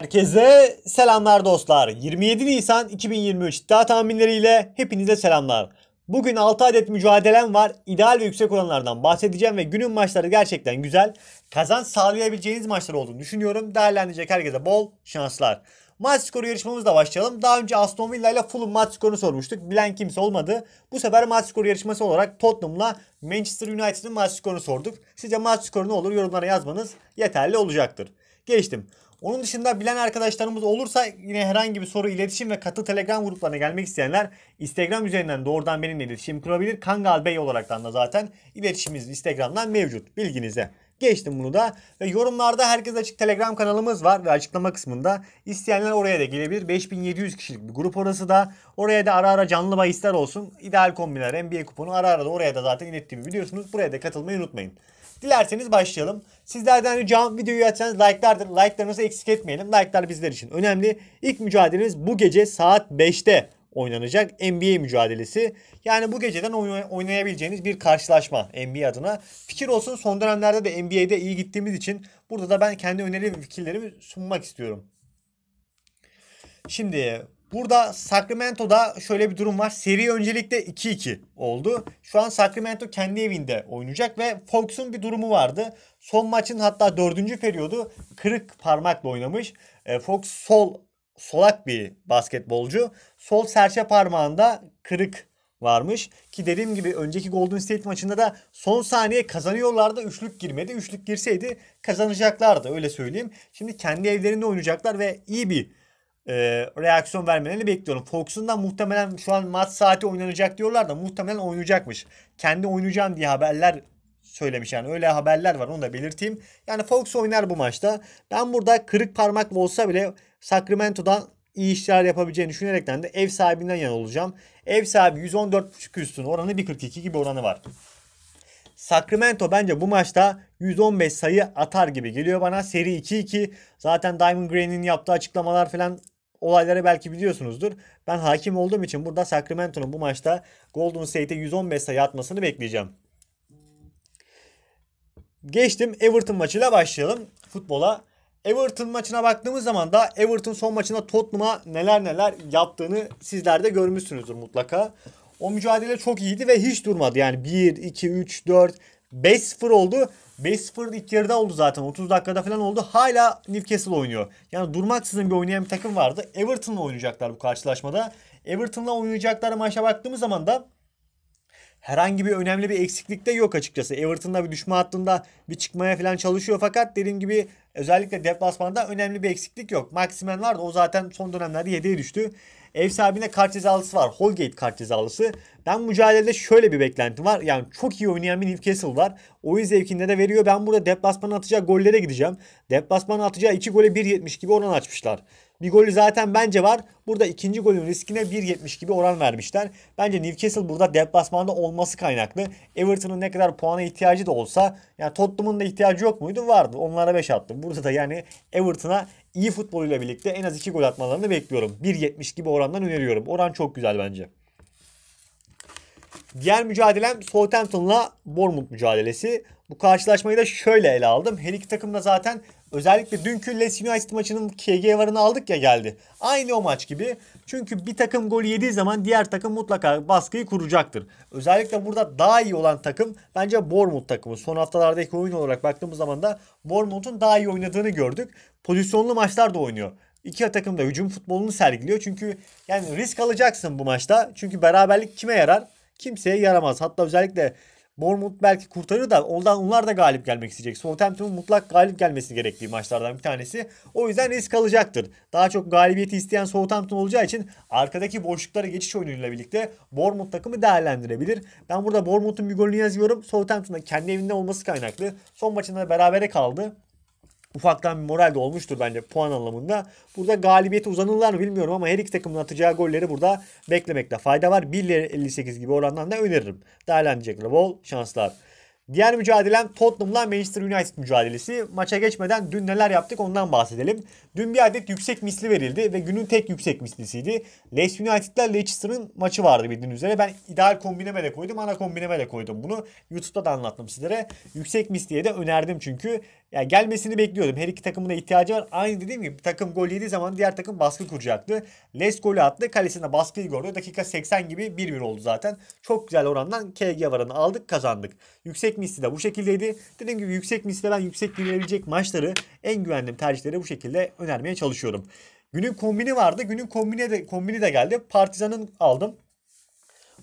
Herkese selamlar dostlar. 27 Nisan 2023 iddia tahminleriyle hepinize selamlar. Bugün 6 adet mücadelem var. İdeal ve yüksek oranlardan bahsedeceğim ve günün maçları gerçekten güzel. kazan sağlayabileceğiniz maçlar olduğunu düşünüyorum. Değerlendirecek herkese bol şanslar. Maç skoru yarışmamızla başlayalım. Daha önce Aston Villa ile Fulham maç skorunu sormuştuk. Bilen kimse olmadı. Bu sefer maç skoru yarışması olarak Tottenham'la Manchester United'ın maç skorunu sorduk. Sizce maç skoru ne olur yorumlara yazmanız yeterli olacaktır. Geçtim. Onun dışında bilen arkadaşlarımız olursa yine herhangi bir soru, iletişim ve katı Telegram gruplarına gelmek isteyenler Instagram üzerinden doğrudan benimle iletişim kurabilir. Kangal Bey olarak da zaten iletişimimiz Instagram'dan mevcut. Bilginize. Geçtim bunu da. Ve yorumlarda herkes açık Telegram kanalımız var ve açıklama kısmında. isteyenler oraya da gelebilir. 5700 kişilik bir grup orası da. Oraya da ara ara canlı bahisler olsun. İdeal kombiler, NBA e kuponu ara ara da oraya da zaten ilettiğimi biliyorsunuz. Buraya da katılmayı unutmayın. Dilerseniz başlayalım. Sizlerden ricam videoyu açsanız like'lardır. Like'larınızı eksik etmeyelim. Like'lar bizler için önemli. İlk mücadelemiz bu gece saat 5'te oynanacak NBA mücadelesi. Yani bu geceden oynayabileceğiniz bir karşılaşma NBA adına. Fikir olsun son dönemlerde de NBA'de iyi gittiğimiz için burada da ben kendi öneri fikirlerimi sunmak istiyorum. Şimdi Burada Sacramento'da şöyle bir durum var. Seri öncelikle 2-2 oldu. Şu an Sacramento kendi evinde oynayacak ve Fox'un bir durumu vardı. Son maçın hatta dördüncü periyodu kırık parmakla oynamış. E, Fox sol solak bir basketbolcu. Sol serçe parmağında kırık varmış. Ki dediğim gibi önceki Golden State maçında da son saniye kazanıyorlardı. Üçlük girmedi. Üçlük girseydi kazanacaklardı öyle söyleyeyim. Şimdi kendi evlerinde oynayacaklar ve iyi bir e, reaksiyon vermelerini bekliyorum. Fox'un da muhtemelen şu an maç saati oynanacak diyorlar da muhtemelen oynayacakmış. Kendi oynayacağım diye haberler söylemiş yani öyle haberler var onu da belirteyim. Yani Fox oynar bu maçta. Ben burada kırık parmakla olsa bile Sacramento'dan iyi işler yapabileceğini düşünerekten de ev sahibinden yana olacağım. Ev sahibi 114.5 üstün oranı 1.42 gibi oranı var. Sacramento bence bu maçta 115 sayı atar gibi geliyor bana. Seri 2-2. Zaten Diamond Green'in yaptığı açıklamalar falan olayları belki biliyorsunuzdur. Ben hakim olduğum için burada Sacramento'nun bu maçta Golden State'e 115 sayı atmasını bekleyeceğim. Geçtim Everton maçıyla başlayalım futbola. Everton maçına baktığımız zaman da Everton son maçında Tottenham'a neler neler yaptığını sizler de görmüşsünüzdür mutlaka. O mücadele çok iyiydi ve hiç durmadı. Yani 1, 2, 3, 4, 5-0 oldu. 5-0 ilk yarıda oldu zaten. 30 dakikada falan oldu. Hala Newcastle oynuyor. Yani durmaksızın bir oynayan bir takım vardı. Everton'la oynayacaklar bu karşılaşmada. Everton'la oynayacaklar maça baktığımız zaman da herhangi bir önemli bir eksiklik de yok açıkçası. Everton'da bir düşme hattında bir çıkmaya falan çalışıyor fakat dediğim gibi özellikle deplasmanda önemli bir eksiklik yok. Maximen vardı o zaten son dönemlerde 7'ye düştü. Ev sahibine kart cezalısı var. Holgate kart cezalısı. Ben mücadelede şöyle bir beklentim var. Yani çok iyi oynayan bir Newcastle var. Oyun zevkinde de veriyor. Ben burada deplasmana atacağı gollere gideceğim. Deplasmana atacağı 2 gole 1.70 gibi oran açmışlar. Bir golü zaten bence var. Burada ikinci golün riskine 1.70 gibi oran vermişler. Bence Newcastle burada deplasmanda olması kaynaklı. Everton'un ne kadar puana ihtiyacı da olsa yani Tottenham'ın da ihtiyacı yok muydu? Vardı. Onlara 5 attı. Burada da yani Everton'a iyi futboluyla birlikte en az 2 gol atmalarını bekliyorum. 1.70 gibi orandan öneriyorum. Oran çok güzel bence. Diğer mücadelem Southampton'la Bournemouth mücadelesi. Bu karşılaşmayı da şöyle ele aldım. Her iki takım da zaten özellikle dünkü Leeds United maçının KG varını aldık ya geldi. Aynı o maç gibi. Çünkü bir takım golü yediği zaman diğer takım mutlaka baskıyı kuracaktır. Özellikle burada daha iyi olan takım bence Bournemouth takımı. Son haftalardaki oyun olarak baktığımız zaman da Bournemouth'un daha iyi oynadığını gördük. Pozisyonlu maçlar da oynuyor. İki takım da hücum futbolunu sergiliyor. Çünkü yani risk alacaksın bu maçta. Çünkü beraberlik kime yarar? kimseye yaramaz. Hatta özellikle Bournemouth belki kurtarır da ondan onlar da galip gelmek isteyecek. Southampton'un mutlak galip gelmesi gerektiği maçlardan bir tanesi. O yüzden risk alacaktır. Daha çok galibiyeti isteyen Southampton olacağı için arkadaki boşluklara geçiş oyunuyla birlikte Bournemouth takımı değerlendirebilir. Ben burada Bournemouth'un bir golünü yazıyorum. Southampton'ın kendi evinde olması kaynaklı. Son maçında berabere kaldı ufaktan bir moral de olmuştur bence puan anlamında. Burada galibiyete uzanırlar mı bilmiyorum ama her iki takımın atacağı golleri burada beklemekte fayda var. 1.58 gibi orandan da öneririm. Değerlendirecekler bol şanslar. Diğer mücadelem Tottenham'la Manchester United mücadelesi. Maça geçmeden dün neler yaptık ondan bahsedelim. Dün bir adet yüksek misli verildi ve günün tek yüksek mislisiydi. Leicester United'la Leicester'ın maçı vardı bildiğiniz üzere. Ben ideal kombineme de koydum, ana kombineme de koydum bunu. YouTube'da da anlattım sizlere. Yüksek misliye de önerdim çünkü. Yani gelmesini bekliyordum. Her iki takımın da ihtiyacı var. Aynı dediğim gibi takım gol yediği zaman diğer takım baskı kuracaktı. Les golü attı. Kalesinde baskıyı gördü. Dakika 80 gibi 1-1 oldu zaten. Çok güzel orandan KG varanı aldık kazandık. Yüksek misli de bu şekildeydi. Dediğim gibi yüksek misli ben yüksek girilebilecek maçları en güvendiğim tercihleri bu şekilde önermeye çalışıyorum. Günün kombini vardı. Günün kombini de, kombini de geldi. Partizan'ın aldım.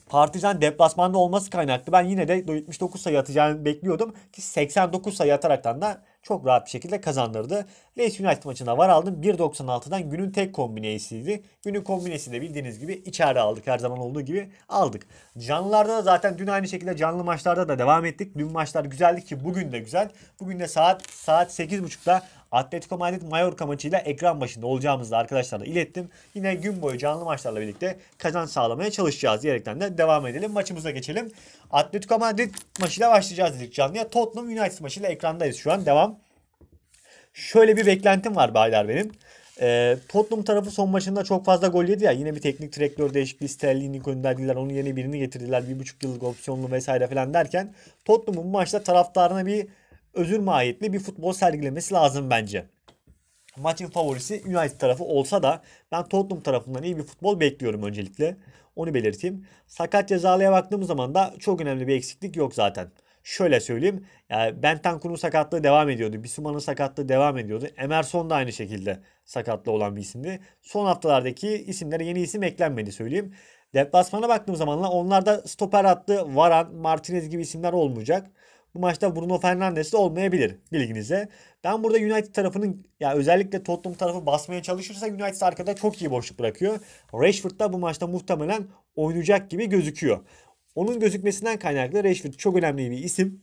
Partizan deplasmanda olması kaynaklı. Ben yine de 79 sayı atacağını bekliyordum ki 89 sayı ataraktan da çok rahat bir şekilde kazandırdı. Leeds United maçında var aldım. 1.96'dan günün tek kombinesiydi. Günün kombinesi de bildiğiniz gibi içeri aldık. Her zaman olduğu gibi aldık. Canlılarda da zaten dün aynı şekilde canlı maçlarda da devam ettik. Dün maçlar güzeldi ki bugün de güzel. Bugün de saat saat 8.30'da Atletico Madrid Mallorca maçıyla ekran başında olacağımızı arkadaşlarla ilettim. Yine gün boyu canlı maçlarla birlikte kazanç sağlamaya çalışacağız diyerekten de devam edelim. Maçımıza geçelim. Atletico Madrid maçıyla başlayacağız dedik canlıya. Tottenham United maçıyla ekrandayız şu an. Devam. Şöyle bir beklentim var baylar benim. E, Tottenham tarafı son maçında çok fazla gol yedi ya. Yine bir teknik direktör değişikliği Sterling'i gönderdiler. Onun yerine birini getirdiler. Bir buçuk yıllık opsiyonlu vesaire falan derken Tottenham'ın maçta taraftarına bir özür mahiyetli bir futbol sergilemesi lazım bence. Maçın favorisi United tarafı olsa da ben Tottenham tarafından iyi bir futbol bekliyorum öncelikle. Onu belirteyim. Sakat cezalıya baktığımız zaman da çok önemli bir eksiklik yok zaten şöyle söyleyeyim. Yani Bentancur'un sakatlığı devam ediyordu. Bisuma'nın sakatlığı devam ediyordu. Emerson da aynı şekilde sakatlı olan bir isimdi. Son haftalardaki isimlere yeni isim eklenmedi söyleyeyim. Deplasmana baktığım zamanla onlarda stoper hattı Varan, Martinez gibi isimler olmayacak. Bu maçta Bruno Fernandes de olmayabilir bilginize. Ben burada United tarafının ya yani özellikle Tottenham tarafı basmaya çalışırsa United arkada çok iyi boşluk bırakıyor. Rashford da bu maçta muhtemelen oynayacak gibi gözüküyor. Onun gözükmesinden kaynaklı Rashford çok önemli bir isim.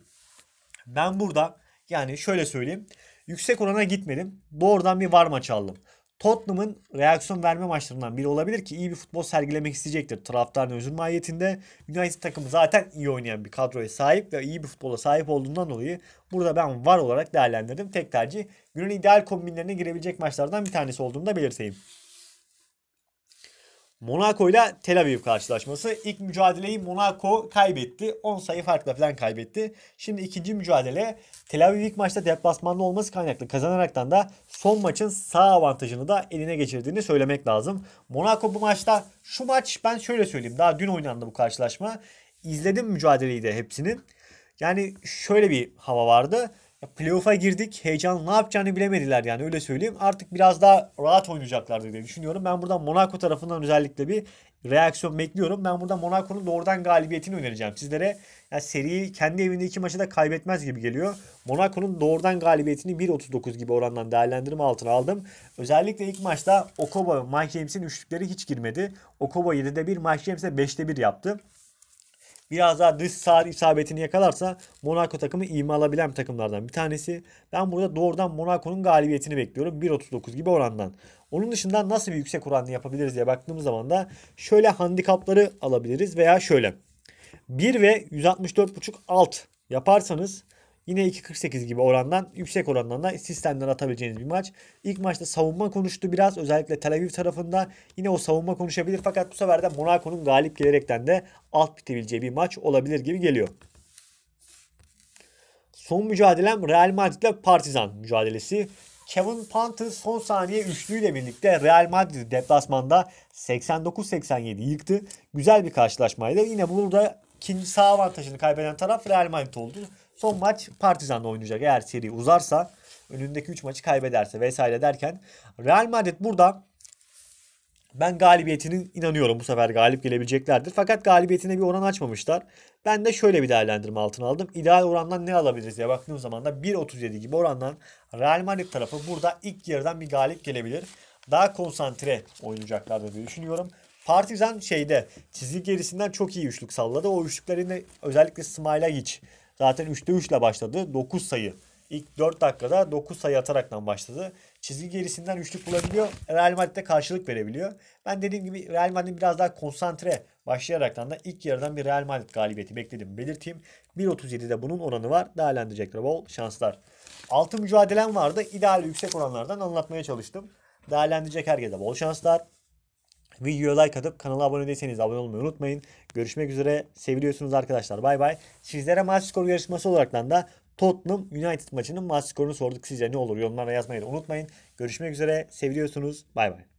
Ben burada yani şöyle söyleyeyim. Yüksek orana gitmedim. Doğrudan bir var maç aldım. Tottenham'ın reaksiyon verme maçlarından biri olabilir ki iyi bir futbol sergilemek isteyecektir taraftarın özür mahiyetinde. United takımı zaten iyi oynayan bir kadroya sahip ve iyi bir futbola sahip olduğundan dolayı burada ben var olarak değerlendirdim. Tek tercih günün ideal kombinlerine girebilecek maçlardan bir tanesi olduğunu da belirteyim. Monaco ile Tel Aviv karşılaşması. İlk mücadeleyi Monaco kaybetti. 10 sayı farkla falan kaybetti. Şimdi ikinci mücadele Tel Aviv ilk maçta deplasmanda olması kaynaklı kazanaraktan da son maçın sağ avantajını da eline geçirdiğini söylemek lazım. Monaco bu maçta şu maç ben şöyle söyleyeyim. Daha dün oynandı bu karşılaşma. İzledim mücadeleyi de hepsinin. Yani şöyle bir hava vardı playoff'a girdik. Heyecan ne yapacağını bilemediler yani öyle söyleyeyim. Artık biraz daha rahat oynayacaklar diye düşünüyorum. Ben buradan Monaco tarafından özellikle bir reaksiyon bekliyorum. Ben burada Monaco'nun doğrudan galibiyetini önereceğim sizlere. Yani seriyi kendi evinde iki maçı da kaybetmez gibi geliyor. Monaco'nun doğrudan galibiyetini 1.39 gibi orandan değerlendirme altına aldım. Özellikle ilk maçta Okoba ve Mike James'in üçlükleri hiç girmedi. Okoba 7'de 1, Mike James 5'te 1 yaptı biraz daha dış sağır isabetini yakalarsa Monaco takımı ivme alabilen bir takımlardan bir tanesi. Ben burada doğrudan Monaco'nun galibiyetini bekliyorum. 1.39 gibi orandan. Onun dışında nasıl bir yüksek oranlı yapabiliriz diye baktığımız zaman da şöyle handikapları alabiliriz veya şöyle. 1 ve 164.5 alt yaparsanız Yine 2.48 gibi orandan yüksek orandan da sistemden atabileceğiniz bir maç. İlk maçta savunma konuştu biraz. Özellikle Tel Aviv tarafında yine o savunma konuşabilir. Fakat bu sefer de Monaco'nun galip gelerekten de alt bitebileceği bir maç olabilir gibi geliyor. Son mücadelem Real Madrid ile Partizan mücadelesi. Kevin Punter son saniye üçlüyle birlikte Real Madrid deplasmanda 89-87 yıktı. Güzel bir karşılaşmaydı. Yine burada ikinci sağ avantajını kaybeden taraf Real Madrid oldu. Son maç Partizan'da oynayacak eğer seri uzarsa. Önündeki 3 maçı kaybederse vesaire derken. Real Madrid burada ben galibiyetinin inanıyorum bu sefer galip gelebileceklerdir. Fakat galibiyetine bir oran açmamışlar. Ben de şöyle bir değerlendirme altına aldım. İdeal orandan ne alabiliriz diye baktığım zaman da 1.37 gibi orandan Real Madrid tarafı burada ilk yarıdan bir galip gelebilir. Daha konsantre oynayacaklardır diye düşünüyorum. Partizan şeyde çizgi gerisinden çok iyi üçlük salladı. O üçlüklerini özellikle Smilagic Zaten 3'te 3 ile başladı. 9 sayı. İlk 4 dakikada 9 sayı ataraktan başladı. Çizgi gerisinden üçlük bulabiliyor. Real Madrid'de karşılık verebiliyor. Ben dediğim gibi Real Madrid'in biraz daha konsantre başlayaraktan da ilk yarıdan bir Real Madrid galibiyeti bekledim. Belirteyim 1.37'de bunun oranı var. Değerlendirecekler bol şanslar. Altı mücadelem vardı. İdeal yüksek oranlardan anlatmaya çalıştım. Değerlendirecek herkese bol şanslar. Videoya like atıp kanala abone değilseniz abone olmayı unutmayın. Görüşmek üzere. Seviliyorsunuz arkadaşlar. Bay bay. Sizlere maç skoru yarışması olarak da Tottenham United maçının maç skorunu sorduk. Sizce ne olur yorumlara yazmayı unutmayın. Görüşmek üzere. Seviliyorsunuz. Bay bay.